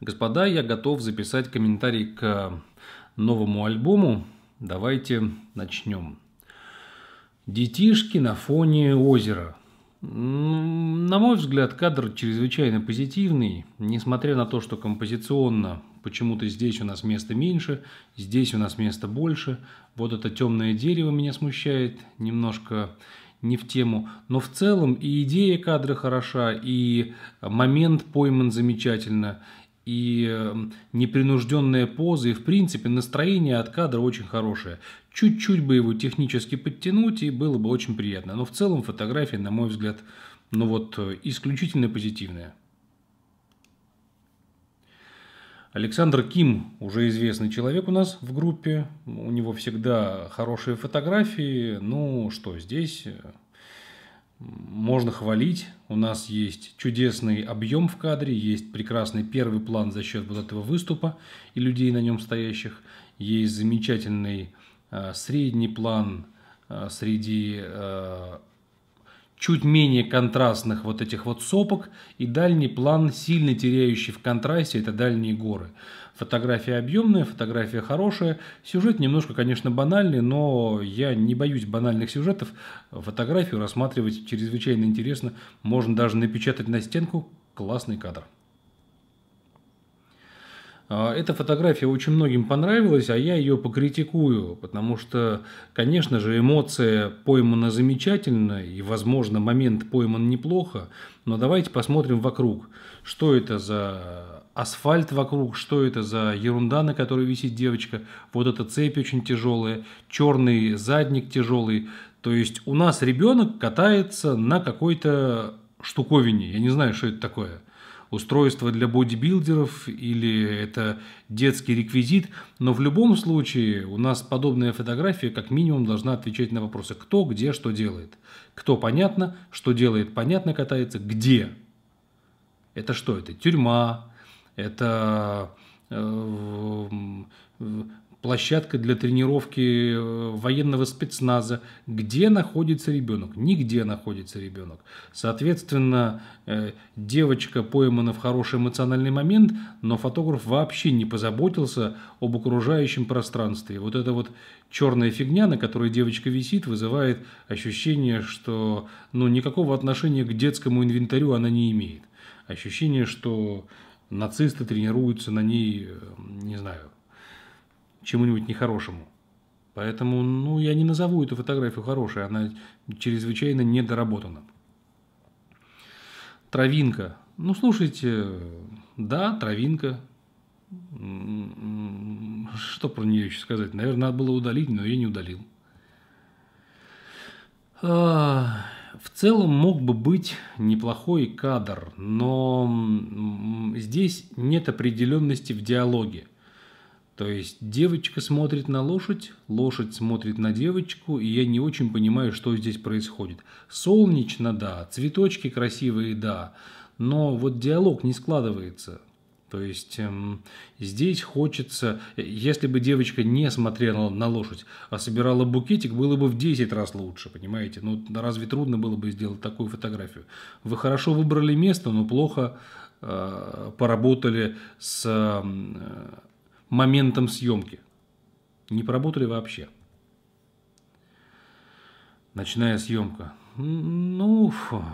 Господа, я готов записать комментарий к новому альбому. Давайте начнем. Детишки на фоне озера. На мой взгляд, кадр чрезвычайно позитивный, несмотря на то, что композиционно почему-то здесь у нас места меньше, здесь у нас места больше. Вот это темное дерево меня смущает немножко не в тему. Но в целом и идея кадра хороша, и момент пойман замечательно, и эм, непринужденные позы и в принципе настроение от кадра очень хорошее. Чуть-чуть бы его технически подтянуть, и было бы очень приятно. Но в целом фотография, на мой взгляд, ну вот исключительно позитивная. Александр Ким, уже известный человек у нас в группе, у него всегда хорошие фотографии, ну что, здесь э, можно хвалить. У нас есть чудесный объем в кадре, есть прекрасный первый план за счет вот этого выступа и людей на нем стоящих. Есть замечательный э, средний план э, среди э, чуть менее контрастных вот этих вот сопок и дальний план, сильно теряющий в контрасте, это дальние горы. Фотография объемная, фотография хорошая. Сюжет немножко, конечно, банальный, но я не боюсь банальных сюжетов. Фотографию рассматривать чрезвычайно интересно. Можно даже напечатать на стенку. Классный кадр. А, эта фотография очень многим понравилась, а я ее покритикую, потому что, конечно же, эмоция поймана замечательно, и, возможно, момент пойман неплохо, но давайте посмотрим вокруг, что это за Асфальт вокруг, что это за ерунда, на которой висит девочка? Вот эта цепь очень тяжелая, черный задник тяжелый. То есть у нас ребенок катается на какой-то штуковине. Я не знаю, что это такое. Устройство для бодибилдеров или это детский реквизит. Но в любом случае у нас подобная фотография как минимум должна отвечать на вопросы кто, где, что делает. Кто понятно, что делает, понятно катается, где. Это что? Это тюрьма, это э, площадка для тренировки э, военного спецназа. Где находится ребенок? Нигде находится ребенок. Соответственно, э, девочка поймана в хороший эмоциональный момент, но фотограф вообще не позаботился об окружающем пространстве. Вот эта вот черная фигня, на которой девочка висит, вызывает ощущение, что ну, никакого отношения к детскому инвентарю она не имеет. Ощущение, что нацисты тренируются на ней, э, не знаю, чему-нибудь нехорошему. Поэтому, ну, я не назову эту фотографию хорошей, она чрезвычайно недоработана. Травинка. Ну, слушайте, да, травинка. М-м-м, что про нее еще сказать? Наверное, надо было удалить, но я не удалил. А, в целом мог бы быть неплохой кадр, но здесь нет определенности в диалоге. То есть девочка смотрит на лошадь, лошадь смотрит на девочку, и я не очень понимаю, что здесь происходит. Солнечно, да, цветочки красивые, да, но вот диалог не складывается. То есть эм, здесь хочется, э, если бы девочка не смотрела на лошадь, а собирала букетик, было бы в 10 раз лучше, понимаете? Ну разве трудно было бы сделать такую фотографию? Вы хорошо выбрали место, но плохо э, поработали с э, моментом съемки. Не поработали вообще. Ночная съемка. Ну, фу.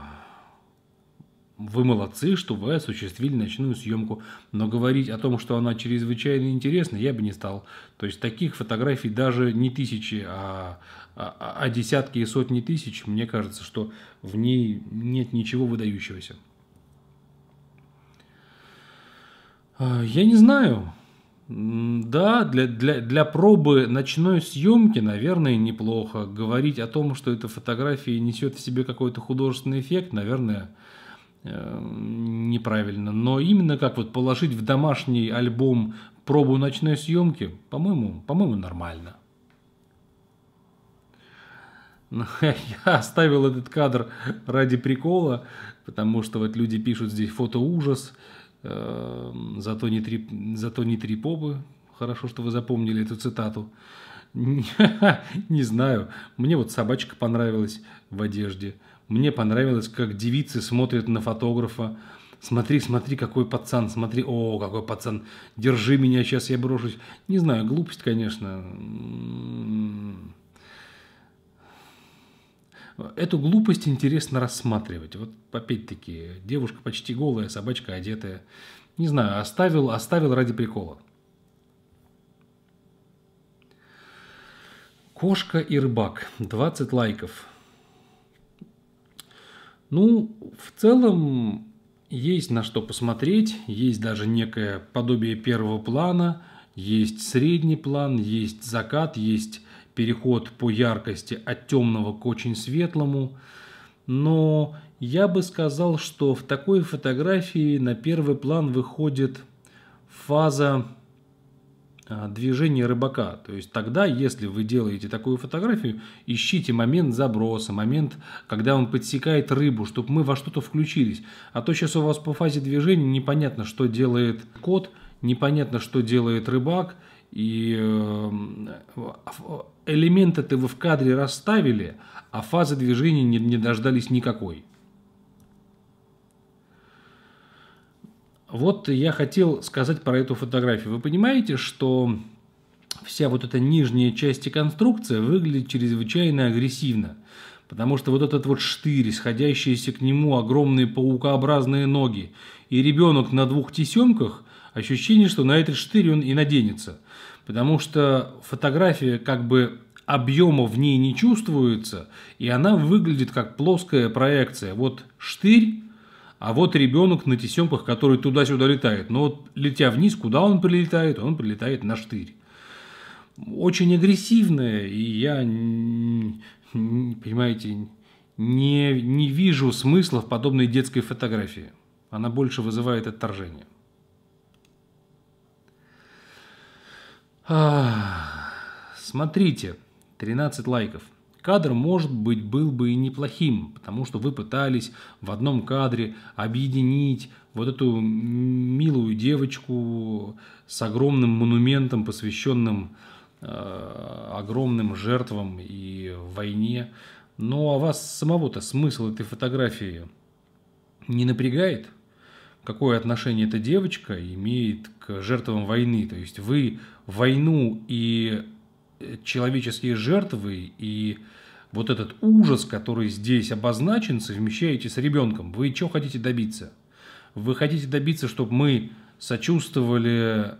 Вы молодцы, что вы осуществили ночную съемку, но говорить о том, что она чрезвычайно интересна, я бы не стал. То есть таких фотографий даже не тысячи, а, а, а, а десятки и сотни тысяч, мне кажется, что в ней нет ничего выдающегося. А, я не знаю. Да, для, для, для пробы ночной съемки, наверное, неплохо. Говорить о том, что эта фотография несет в себе какой-то художественный эффект, наверное, Эм, неправильно. Но именно как вот положить в домашний альбом пробу ночной съемки, по-моему, по-моему, нормально. Но ну, я оставил этот кадр ради прикола, потому что вот люди пишут здесь фото ужас, эм, зато не три, зато не три попы. Хорошо, что вы запомнили эту цитату. Не знаю, мне вот собачка понравилась в одежде. Мне понравилось, как девицы смотрят на фотографа. Смотри, смотри, какой пацан, смотри, о, какой пацан, держи меня, сейчас я брошусь. Не знаю, глупость, конечно. Эту глупость интересно рассматривать. Вот опять-таки, девушка почти голая, собачка одетая. Не знаю, оставил, оставил ради прикола. Кошка и рыбак. 20 лайков. Ну, в целом есть на что посмотреть, есть даже некое подобие первого плана, есть средний план, есть закат, есть переход по яркости от темного к очень светлому. Но я бы сказал, что в такой фотографии на первый план выходит фаза Э, движение рыбака. То есть тогда, если вы делаете такую фотографию, ищите момент заброса, момент, когда он подсекает рыбу, чтобы мы во что-то включились. А то сейчас у вас по фазе движения непонятно, что делает кот, непонятно, что делает рыбак, и э, э, элемент этого в кадре расставили, а фазы движения не дождались никакой. Вот я хотел сказать про эту фотографию. Вы понимаете, что вся вот эта нижняя часть конструкции выглядит чрезвычайно агрессивно. Потому что вот этот вот штырь, сходящиеся к нему огромные паукообразные ноги, и ребенок на двух тесемках, ощущение, что на этот штырь он и наденется. Потому что фотография как бы объема в ней не чувствуется, и она выглядит как плоская проекция. Вот штырь, а вот ребенок на тесемках, который туда-сюда летает. Но вот летя вниз, куда он прилетает? Он прилетает на штырь. Очень агрессивная, и я, понимаете, не, не вижу смысла в подобной детской фотографии. Она больше вызывает отторжение. Смотрите, 13 лайков. Кадр, может быть, был бы и неплохим, потому что вы пытались в одном кадре объединить вот эту милую девочку с огромным монументом, посвященным э, огромным жертвам и войне. Но ну, а вас самого-то смысл этой фотографии не напрягает? Какое отношение эта девочка имеет к жертвам войны? То есть вы войну и человеческие жертвы и вот этот ужас, который здесь обозначен, совмещаете с ребенком. Вы чего хотите добиться? Вы хотите добиться, чтобы мы сочувствовали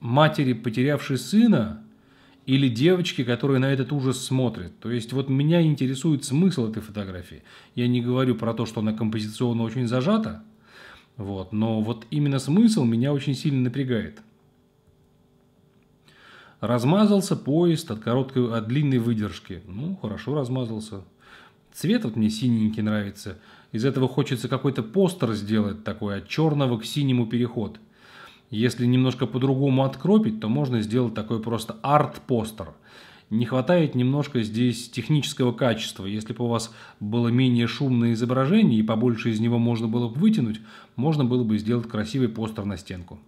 матери, потерявшей сына, или девочке, которая на этот ужас смотрит? То есть вот меня интересует смысл этой фотографии. Я не говорю про то, что она композиционно очень зажата, вот, но вот именно смысл меня очень сильно напрягает. Размазался поезд от короткой, от длинной выдержки. Ну, хорошо размазался. Цвет вот мне синенький нравится. Из этого хочется какой-то постер сделать такой, от черного к синему переход. Если немножко по-другому откропить, то можно сделать такой просто арт-постер. Не хватает немножко здесь технического качества. Если бы у вас было менее шумное изображение и побольше из него можно было бы вытянуть, можно было бы сделать красивый постер на стенку.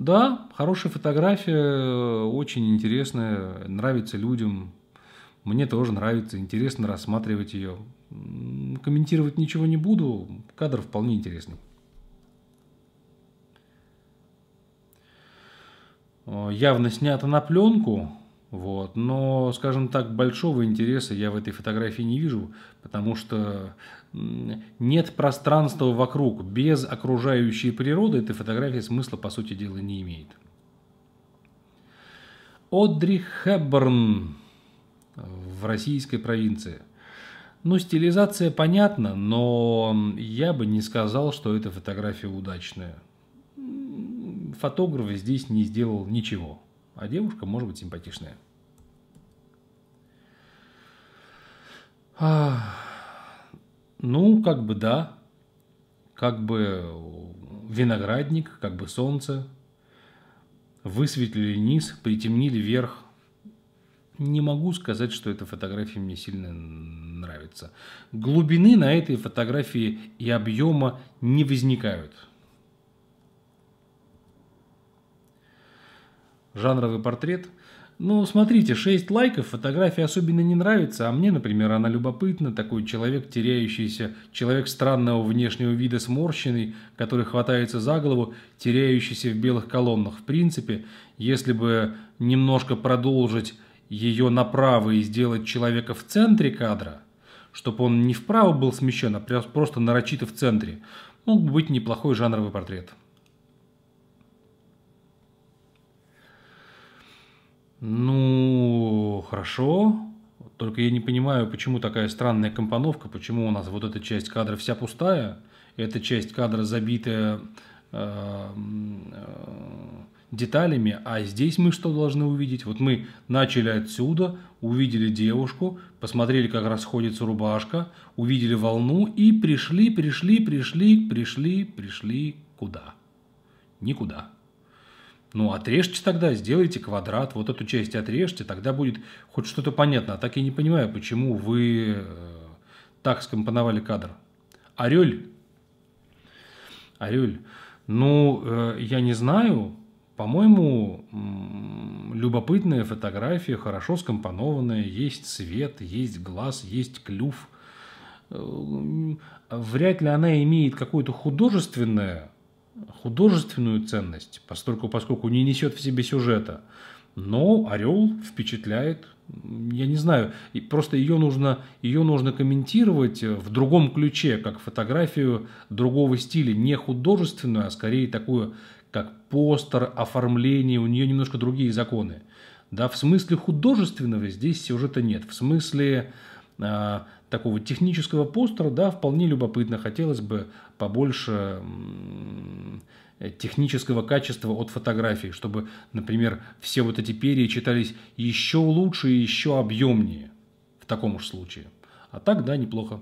Да, хорошая фотография, э, очень интересная, нравится людям. Мне тоже нравится, интересно рассматривать ее. Комментировать ничего не буду, кадр вполне интересный. Э, явно снято на пленку, вот, но, скажем так, большого интереса я в этой фотографии не вижу, потому что нет пространства вокруг, без окружающей природы эта фотография смысла, по сути дела, не имеет. Одри Хэбберн в российской провинции. Ну, стилизация понятна, но я бы не сказал, что эта фотография удачная. Фотограф здесь не сделал ничего, а девушка может быть симпатичная. Ах. Ну, как бы да. Как бы э, виноградник, как бы солнце. Высветлили низ, притемнили верх. Не могу сказать, что эта фотография мне сильно нравится. Глубины на этой фотографии и объема не возникают. Жанровый портрет – ну, смотрите, 6 лайков, фотография особенно не нравится, а мне, например, она любопытна, такой человек теряющийся, человек странного внешнего вида сморщенный, который хватается за голову, теряющийся в белых колоннах. В принципе, если бы немножко продолжить ее направо и сделать человека в центре кадра, чтобы он не вправо был смещен, а просто нарочито в центре, мог бы быть неплохой жанровый портрет. Ну, хорошо. Только я не понимаю, почему такая странная компоновка, почему у нас вот эта часть кадра вся пустая, эта часть кадра забитая эм, э, деталями, а здесь мы что должны увидеть? Вот мы начали отсюда, увидели девушку, посмотрели, как расходится рубашка, увидели волну и пришли, пришли, пришли, пришли, пришли куда? Никуда. Ну, отрежьте тогда, сделайте квадрат, вот эту часть отрежьте, тогда будет хоть что-то понятно. А так я не понимаю, почему вы э, так скомпоновали кадр. Орель. Орель. Ну, э, я не знаю. По-моему, любопытная фотография, хорошо скомпонованная, есть цвет, есть глаз, есть клюв. Э, вряд ли она имеет какое-то художественное художественную ценность, поскольку, поскольку не несет в себе сюжета. Но «Орел» впечатляет, я не знаю, и просто ее нужно, ее нужно комментировать в другом ключе, как фотографию другого стиля, не художественную, а скорее такую, как постер, оформление, у нее немножко другие законы. Да, в смысле художественного здесь сюжета нет, в смысле э, такого технического постера, да, вполне любопытно. Хотелось бы побольше технического качества от фотографии, чтобы, например, все вот эти перья читались еще лучше и еще объемнее в таком уж случае. А так, да, неплохо.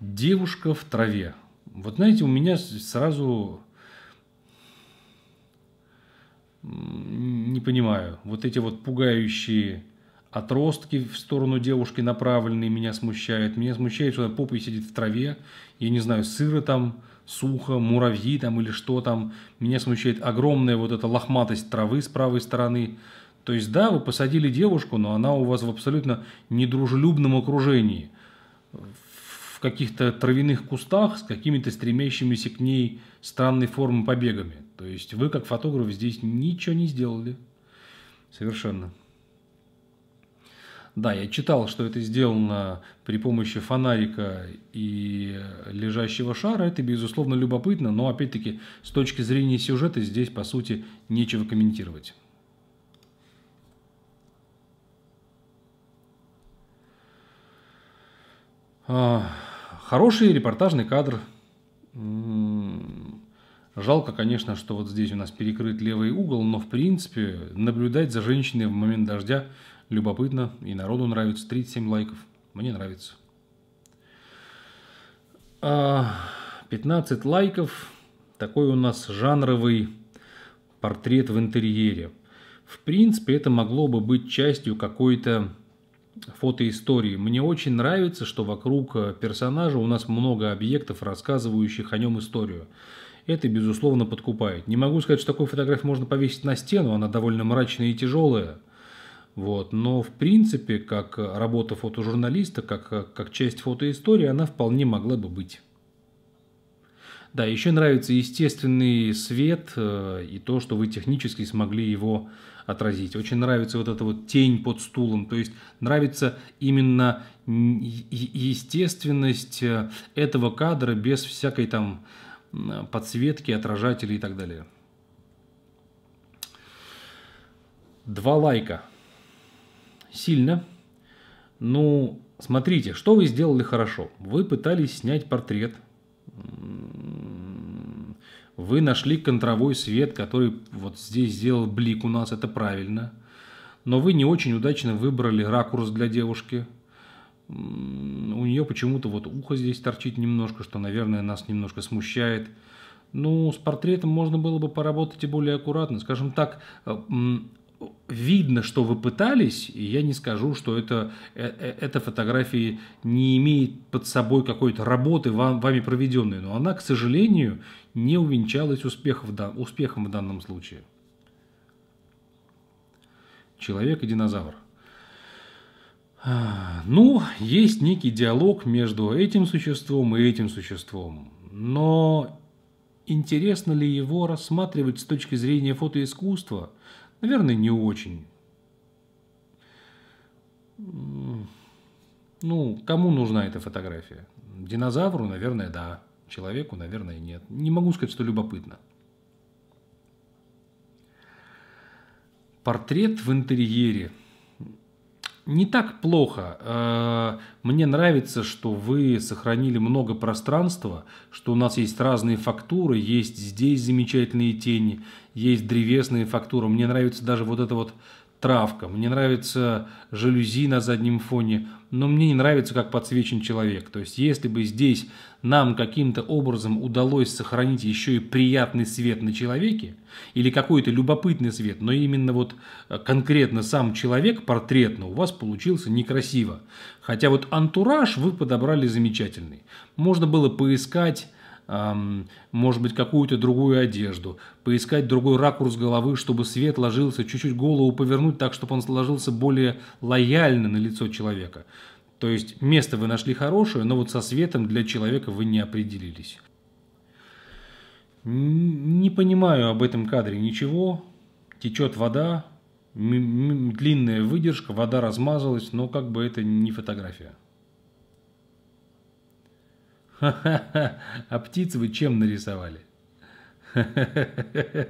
Девушка в траве. Вот знаете, у меня сразу не понимаю, вот эти вот пугающие отростки в сторону девушки направленные меня смущают. Меня смущает, что она попой сидит в траве. Я не знаю, сыро там, сухо, муравьи там или что там. Меня смущает огромная вот эта лохматость травы с правой стороны. То есть, да, вы посадили девушку, но она у вас в абсолютно недружелюбном окружении. В каких-то травяных кустах с какими-то стремящимися к ней странной формы побегами. То есть вы, как фотограф, здесь ничего не сделали. Совершенно. Да, я читал, что это сделано при помощи фонарика и лежащего шара. Это, безусловно, любопытно, но, опять-таки, с точки зрения сюжета здесь, по сути, нечего комментировать. А, хороший репортажный кадр. М-м, жалко, конечно, что вот здесь у нас перекрыт левый угол, но в принципе наблюдать за женщиной в момент дождя любопытно, и народу нравится. 37 лайков. Мне нравится. 15 а, лайков. Такой у нас жанровый портрет в интерьере. В принципе, это могло бы быть частью какой-то фотоистории. Мне очень нравится, что вокруг э, персонажа у нас много объектов, рассказывающих о нем историю. Это, безусловно, подкупает. Не могу сказать, что такую фотографию можно повесить на стену, она довольно мрачная и тяжелая – вот. Но, в принципе, как работа фотожурналиста, как, как часть фотоистории, она вполне могла бы быть. Да, еще нравится естественный свет э, и то, что вы технически смогли его отразить. Очень нравится вот эта вот тень под стулом. То есть нравится именно естественность э, этого кадра без всякой там подсветки, отражателей и так далее. Два лайка сильно. Ну, смотрите, что вы сделали хорошо. Вы пытались снять портрет. М-м-м. Вы нашли контровой свет, который вот здесь сделал блик у нас, это правильно. Но вы не очень удачно выбрали ракурс для девушки. М-м, у нее почему-то вот ухо здесь торчит немножко, что, наверное, нас немножко смущает. Ну, с портретом можно было бы поработать и более аккуратно. Скажем так, э, видно, что вы пытались, и я не скажу, что это, э, э, эта фотография не имеет под собой какой-то работы вам, вами проведенной, но она, к сожалению, не увенчалась успехом в, дан, успехом в данном случае. Человек и динозавр. А, ну, есть некий диалог между этим существом и этим существом, но интересно ли его рассматривать с точки зрения фотоискусства – Наверное, не очень. Ну, кому нужна эта фотография? Динозавру, наверное, да. Человеку, наверное, нет. Не могу сказать, что любопытно. Портрет в интерьере – не так плохо. Э, мне нравится, что вы сохранили много пространства, что у нас есть разные фактуры, есть здесь замечательные тени, есть древесные фактуры. Мне нравится даже вот это вот травка, мне нравится жалюзи на заднем фоне, но мне не нравится, как подсвечен человек. То есть, если бы здесь нам каким-то образом удалось сохранить еще и приятный свет на человеке, или какой-то любопытный свет, но именно вот э, конкретно сам человек портретно у вас получился некрасиво. Хотя вот антураж вы подобрали замечательный. Можно было поискать может быть, какую-то другую одежду, поискать другой ракурс головы, чтобы свет ложился, чуть-чуть голову повернуть так, чтобы он сложился более лояльно на лицо человека. То есть место вы нашли хорошее, но вот со светом для человека вы не определились. Не понимаю об этом кадре ничего. Течет вода, длинная выдержка, вода размазалась, но как бы это не фотография. Ха-ха-ха, а птицы вы чем нарисовали? Что-то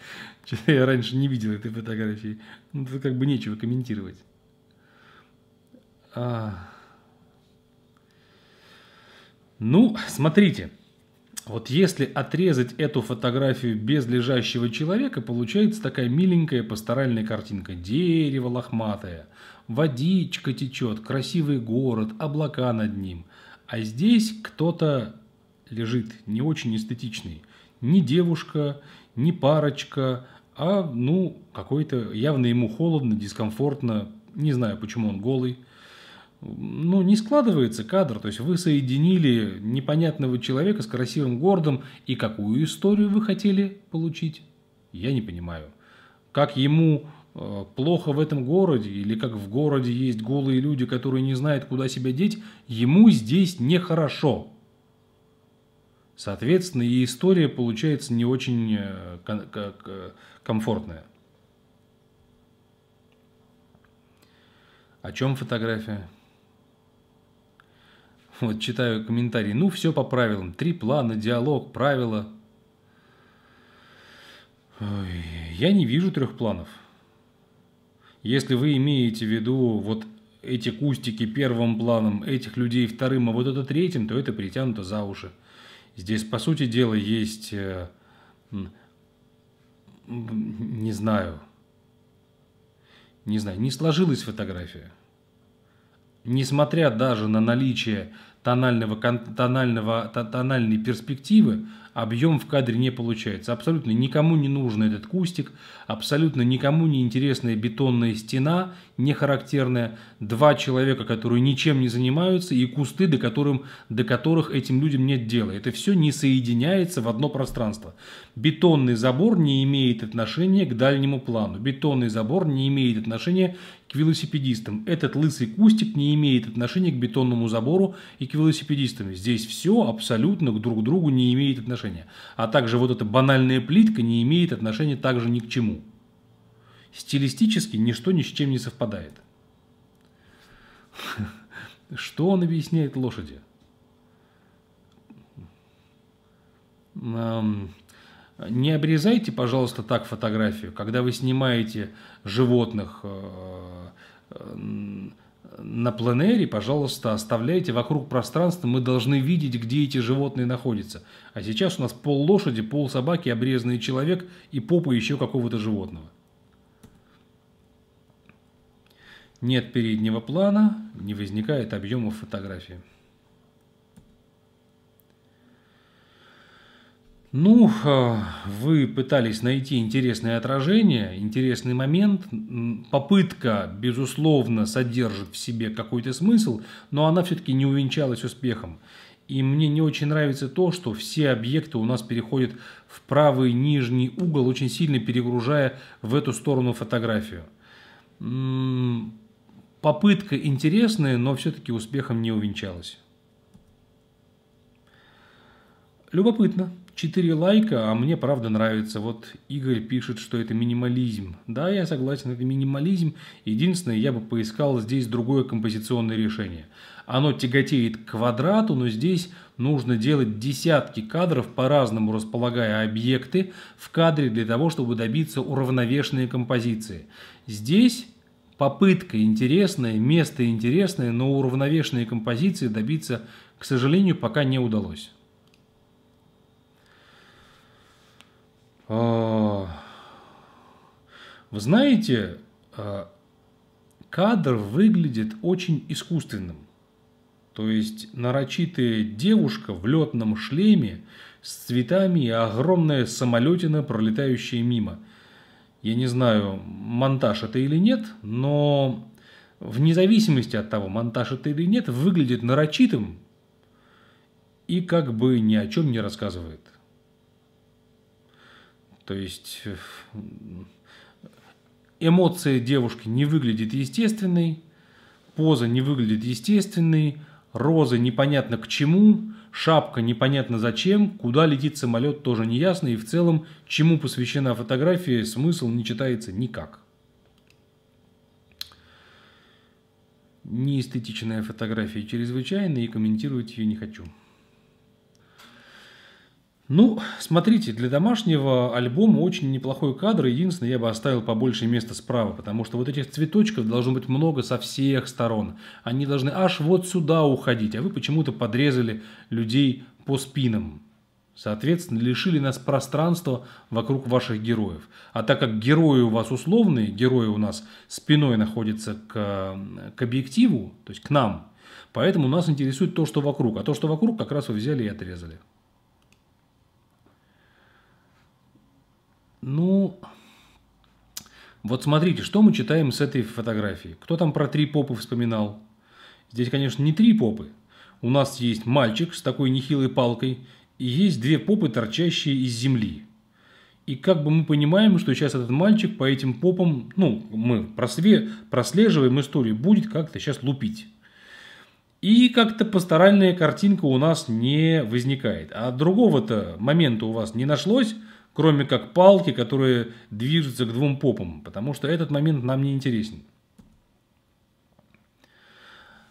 я раньше не видел этой фотографии. Ну, тут как бы нечего комментировать. А... Ну, смотрите. Вот если отрезать эту фотографию без лежащего человека, получается такая миленькая пасторальная картинка. Дерево лохматое, водичка течет, красивый город, облака над ним – а здесь кто-то лежит не очень эстетичный. Не девушка, не парочка, а ну какой-то явно ему холодно, дискомфортно. Не знаю, почему он голый. Ну, не складывается кадр, то есть вы соединили непонятного человека с красивым городом, и какую историю вы хотели получить, я не понимаю. Как ему Э, плохо в этом городе, или как в городе есть голые люди, которые не знают, куда себя деть, ему здесь нехорошо. Соответственно, и история получается не очень э, комфортная. О чем фотография? Вот читаю комментарии. Ну, все по правилам. Три плана, диалог, правила. Ой, я не вижу трех планов. Если вы имеете в виду вот эти кустики первым планом, этих людей вторым, а вот это третьим, то это притянуто за уши. Здесь, по сути дела, есть, э, не знаю, не знаю, не сложилась фотография. Несмотря даже на наличие тонального, тонального, тональной перспективы объем в кадре не получается. Абсолютно никому не нужен этот кустик, абсолютно никому не интересная бетонная стена, не характерная, два человека, которые ничем не занимаются, и кусты, до, которым, до которых этим людям нет дела. Это все не соединяется в одно пространство. Бетонный забор не имеет отношения к дальнему плану. Бетонный забор не имеет отношения к велосипедистам. Этот лысый кустик не имеет отношения к бетонному забору и к велосипедистами. Здесь все абсолютно друг к другу не имеет отношения. А также вот эта банальная плитка не имеет отношения также ни к чему. Стилистически ничто ни с чем не совпадает. Что он объясняет лошади? Не обрезайте, пожалуйста, так фотографию, когда вы снимаете животных э, э, на пленэре, пожалуйста, оставляйте вокруг пространства, мы должны видеть, где эти животные находятся. А сейчас у нас пол лошади, пол собаки, обрезанный человек и попа еще какого-то животного. Нет переднего плана, не возникает объемов фотографии. Ну, а, вы пытались найти интересное отражение, интересный момент. Попытка, безусловно, содержит в себе какой-то смысл, но она все-таки не увенчалась успехом. И мне не очень нравится то, что все объекты у нас переходят в правый нижний угол, очень сильно перегружая в эту сторону фотографию. Попытка интересная, но все-таки успехом не увенчалась. Любопытно. Четыре лайка, а мне правда нравится. Вот Игорь пишет, что это минимализм. Да, я согласен, это минимализм. Единственное, я бы поискал здесь другое композиционное решение. Оно тяготеет к квадрату, но здесь нужно делать десятки кадров, по-разному располагая объекты в кадре для того, чтобы добиться уравновешенной композиции. Здесь попытка интересная, место интересное, но уравновешенной композиции добиться, к сожалению, пока не удалось. А, вы знаете, а, кадр выглядит очень искусственным. То есть нарочитая девушка в летном шлеме с цветами и огромная самолетина, пролетающая мимо. Я не знаю, монтаж это или нет, но вне зависимости от того, монтаж это или нет, выглядит нарочитым и как бы ни о чем не рассказывает. То есть э, эмоции девушки не выглядят естественной, поза не выглядит естественной, розы непонятно к чему, шапка непонятно зачем, куда летит самолет тоже не ясно и в целом, чему посвящена фотография, смысл не читается никак. Неэстетичная фотография чрезвычайно, и комментировать ее не хочу. Ну, смотрите, для домашнего альбома очень неплохой кадр. Единственное, я бы оставил побольше места справа, потому что вот этих цветочков должно быть много со всех сторон. Они должны аж вот сюда уходить, а вы почему-то подрезали людей по спинам. Соответственно, лишили нас пространства вокруг ваших героев. А так как герои у вас условные, герои у нас спиной находятся к, к объективу, то есть к нам, поэтому нас интересует то, что вокруг. А то, что вокруг, как раз вы взяли и отрезали. Ну, вот смотрите, что мы читаем с этой фотографии. Кто там про три попы вспоминал? Здесь, конечно, не три попы. У нас есть мальчик с такой нехилой палкой, и есть две попы, торчащие из земли. И как бы мы понимаем, что сейчас этот мальчик по этим попам, ну, мы просле, прослеживаем историю, будет как-то сейчас лупить. И как-то пасторальная картинка у нас не возникает. А другого-то момента у вас не нашлось, кроме как палки, которые движутся к двум попам, потому что этот момент нам не интересен.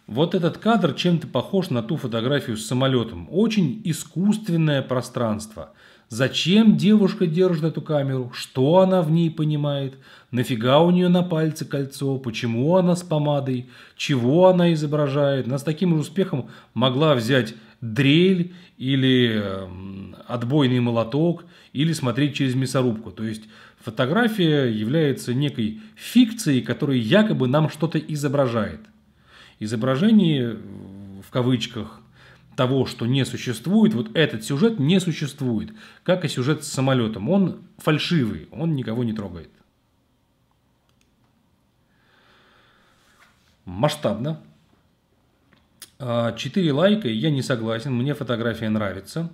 Вот этот кадр чем-то похож на ту фотографию с самолетом. Очень искусственное пространство. Зачем девушка держит эту камеру? Что она в ней понимает? Нафига у нее на пальце кольцо? Почему она с помадой? Чего она изображает? Она с таким же успехом могла взять дрель или эм, отбойный молоток, или смотреть через мясорубку. То есть фотография является некой фикцией, которая якобы нам что-то изображает. Изображение э, в кавычках того, что не существует, вот этот сюжет не существует, как и сюжет с самолетом. Он фальшивый, он никого не трогает. Масштабно, а, четыре лайка, я не согласен, мне фотография нравится.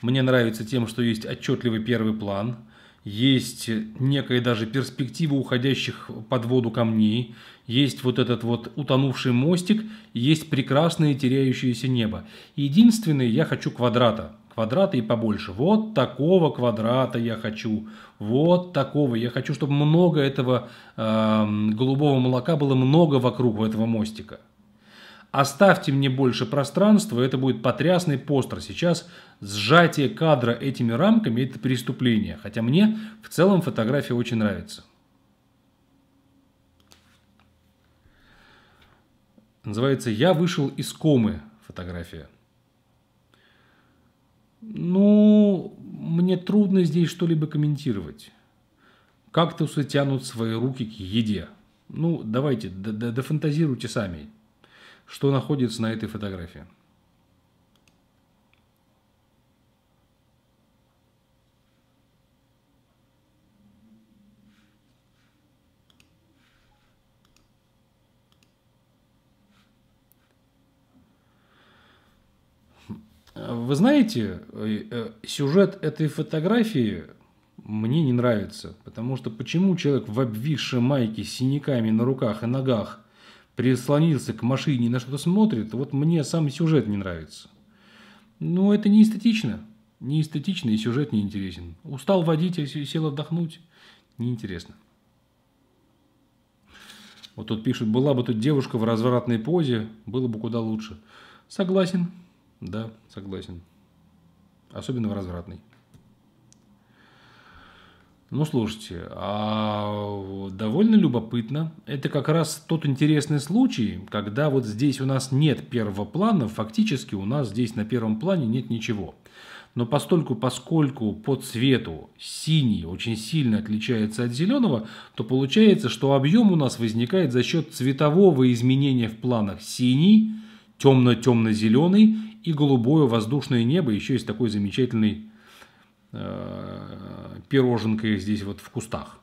Мне нравится тем, что есть отчетливый первый план, есть некая даже перспектива уходящих под воду камней, есть вот этот вот утонувший мостик, есть прекрасное теряющееся небо. Единственное, я хочу квадрата. Квадрата и побольше. Вот такого квадрата я хочу. Вот такого. Я хочу, чтобы много этого э, голубого молока было много вокруг этого мостика. Оставьте мне больше пространства, это будет потрясный постер. Сейчас сжатие кадра этими рамками – это преступление. Хотя мне в целом фотография очень нравится. Называется «Я вышел из комы» фотография. Ну, мне трудно здесь что-либо комментировать. Как-то Кактусы тянут свои руки к еде. Ну, давайте, дофантазируйте сами что находится на этой фотографии. Вы знаете, э, э, сюжет этой фотографии мне не нравится, потому что почему человек в обвисшей майке с синяками на руках и ногах прислонился к машине и на что-то смотрит, вот мне сам сюжет не нравится. Но это не эстетично. Не эстетично и сюжет не интересен. Устал водитель, сел отдохнуть. Неинтересно. Вот тут пишут, была бы тут девушка в развратной позе, было бы куда лучше. Согласен. Да, согласен. Особенно в развратной. Ну, слушайте, а довольно любопытно. Это как раз тот интересный случай, когда вот здесь у нас нет первого плана, фактически у нас здесь на первом плане нет ничего. Но постольку, поскольку по цвету синий очень сильно отличается от зеленого, то получается, что объем у нас возникает за счет цветового изменения в планах синий, темно-темно-зеленый и голубое воздушное небо, еще есть такой замечательный Э, пироженкой здесь вот в кустах.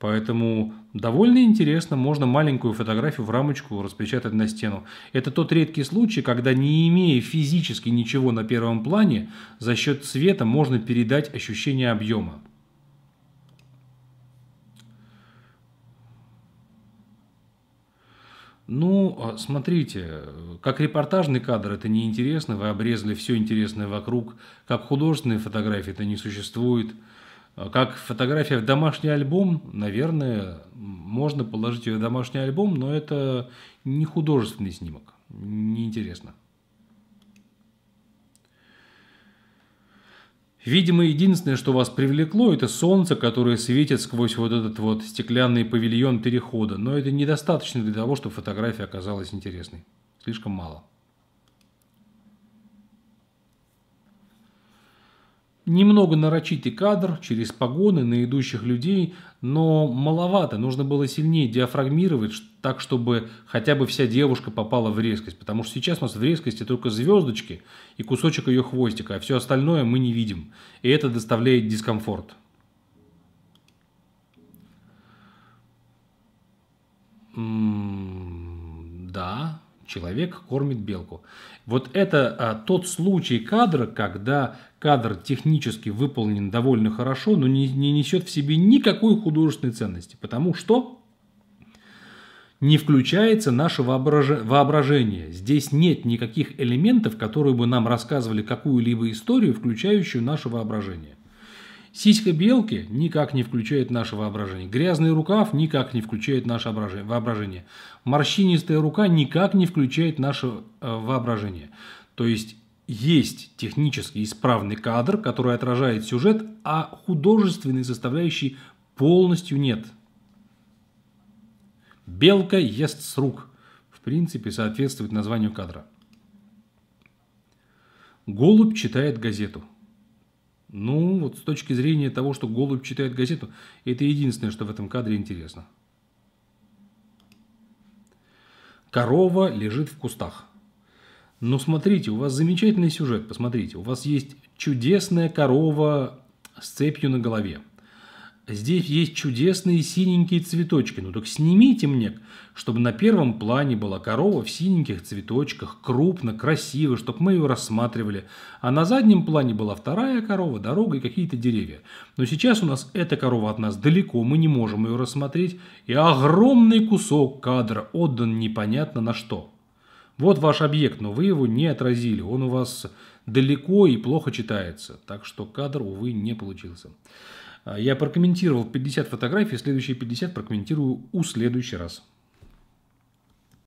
Поэтому довольно интересно, можно маленькую фотографию в рамочку распечатать на стену. Это тот редкий случай, когда не имея физически ничего на первом плане, за счет цвета можно передать ощущение объема. Ну, а, смотрите, как репортажный кадр это неинтересно, вы обрезали все интересное вокруг, как художественные фотографии это не существует, а как фотография в домашний альбом, наверное, можно положить ее в домашний альбом, но это не художественный снимок, неинтересно. Видимо, единственное, что вас привлекло, это солнце, которое светит сквозь вот этот вот стеклянный павильон перехода. Но это недостаточно для того, чтобы фотография оказалась интересной. Слишком мало. Немного нарочитый кадр через погоны на идущих людей но маловато. Нужно было сильнее диафрагмировать, так, чтобы хотя бы вся девушка попала в резкость. Потому что сейчас у нас в резкости только звездочки и кусочек ее хвостика, а все остальное мы не видим. И это доставляет дискомфорт. человек кормит белку. Вот это а, тот случай кадра, когда кадр технически выполнен довольно хорошо, но не, не несет в себе никакой художественной ценности, потому что не включается наше воображение. Здесь нет никаких элементов, которые бы нам рассказывали какую-либо историю, включающую наше воображение. Сиська белки никак не включает наше воображение. Грязный рукав никак не включает наше воображение. Морщинистая рука никак не включает наше э, воображение. То есть есть технически исправный кадр, который отражает сюжет, а художественной составляющей полностью нет. Белка ест с рук. В принципе, соответствует названию кадра. Голубь читает газету. Ну, вот с точки зрения того, что голубь читает газету, это единственное, что в этом кадре интересно. Корова лежит в кустах. Но ну, смотрите, у вас замечательный сюжет, посмотрите. У вас есть чудесная корова с цепью на голове. Здесь есть чудесные синенькие цветочки. Ну так снимите мне, чтобы на первом плане была корова в синеньких цветочках, крупно, красиво, чтобы мы ее рассматривали. А на заднем плане была вторая корова, дорога и какие-то деревья. Но сейчас у нас эта корова от нас далеко, мы не можем ее рассмотреть. И огромный кусок кадра отдан непонятно на что. Вот ваш объект, но вы его не отразили. Он у вас далеко и плохо читается. Так что кадр, увы, не получился. Я прокомментировал 50 фотографий, следующие 50 прокомментирую у следующий раз.